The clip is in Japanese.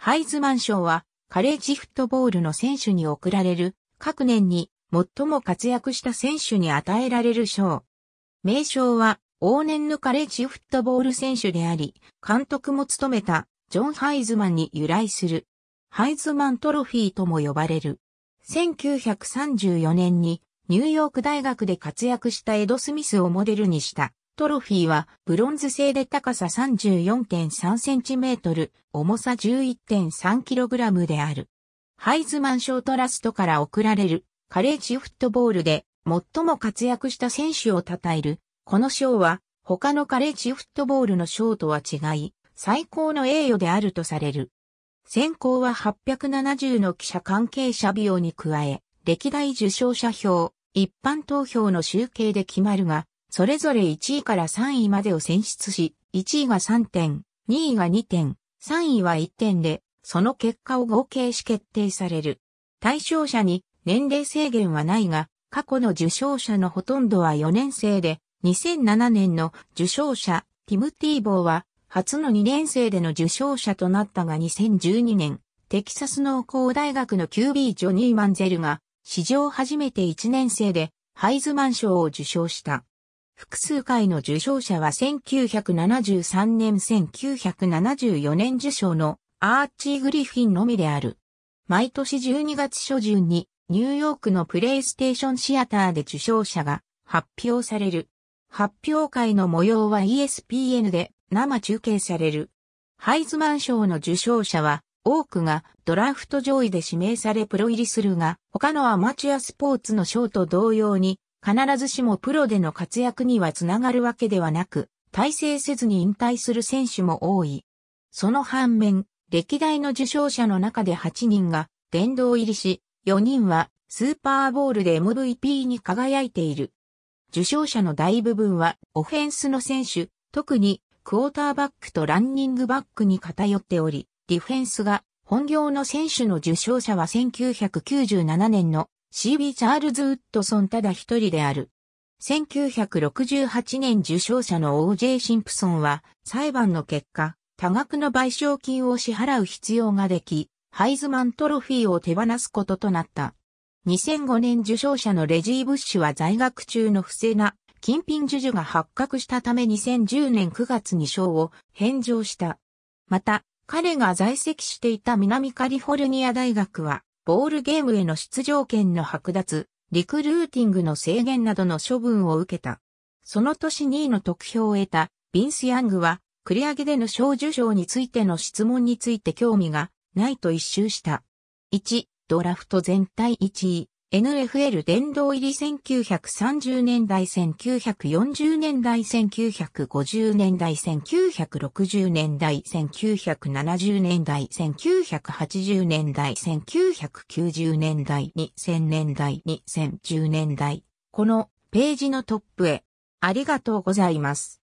ハイズマン賞は、カレッジフットボールの選手に贈られる、各年に最も活躍した選手に与えられる賞。名称は、往年のカレッジフットボール選手であり、監督も務めた、ジョン・ハイズマンに由来する。ハイズマントロフィーとも呼ばれる。1934年にニューヨーク大学で活躍したエド・スミスをモデルにしたトロフィーはブロンズ製で高さ 34.3cm、重さ 11.3kg である。ハイズマン賞トラストから贈られるカレッジフットボールで最も活躍した選手を称える。この賞は他のカレッジフットボールの賞とは違い、最高の栄誉であるとされる。選考は870の記者関係者美容に加え、歴代受賞者票、一般投票の集計で決まるが、それぞれ1位から3位までを選出し、1位が3点、2位が2点、3位は1点で、その結果を合計し決定される。対象者に年齢制限はないが、過去の受賞者のほとんどは4年生で、2007年の受賞者、ティム・ティーボーは、初の2年生での受賞者となったが2012年、テキサス農工大学の QB ジョニー・マンゼルが、史上初めて1年生で、ハイズマン賞を受賞した。複数回の受賞者は1973年1974年受賞のアーチー・グリフィンのみである。毎年12月初旬にニューヨークのプレイステーションシアターで受賞者が発表される。発表会の模様は ESPN で生中継される。ハイズマン賞の受賞者は多くがドラフト上位で指名されプロ入りするが、他のアマチュアスポーツの賞と同様に必ずしもプロでの活躍にはつながるわけではなく、体制せずに引退する選手も多い。その反面、歴代の受賞者の中で8人が殿堂入りし、4人はスーパーボールで MVP に輝いている。受賞者の大部分はオフェンスの選手、特にクォーターバックとランニングバックに偏っており、ディフェンスが本業の選手の受賞者は1997年の CB チャールズ・ウッドソンただ一人である。1968年受賞者の O.J. シンプソンは裁判の結果、多額の賠償金を支払う必要ができ、ハイズマントロフィーを手放すこととなった。2005年受賞者のレジー・ブッシュは在学中の不正な金品授受が発覚したため2010年9月に賞を返上した。また、彼が在籍していた南カリフォルニア大学はボールゲームへの出場権の剥奪、リクルーティングの制限などの処分を受けた。その年2位の得票を得たビンス・ヤングは、繰り上げでの賞受賞についての質問について興味がないと一周した。1、ドラフト全体1位。NFL 殿堂入り1930年代1940年代1950年代1960年代1970年代1980年代1990年代2000年代2010年代このページのトップへありがとうございます。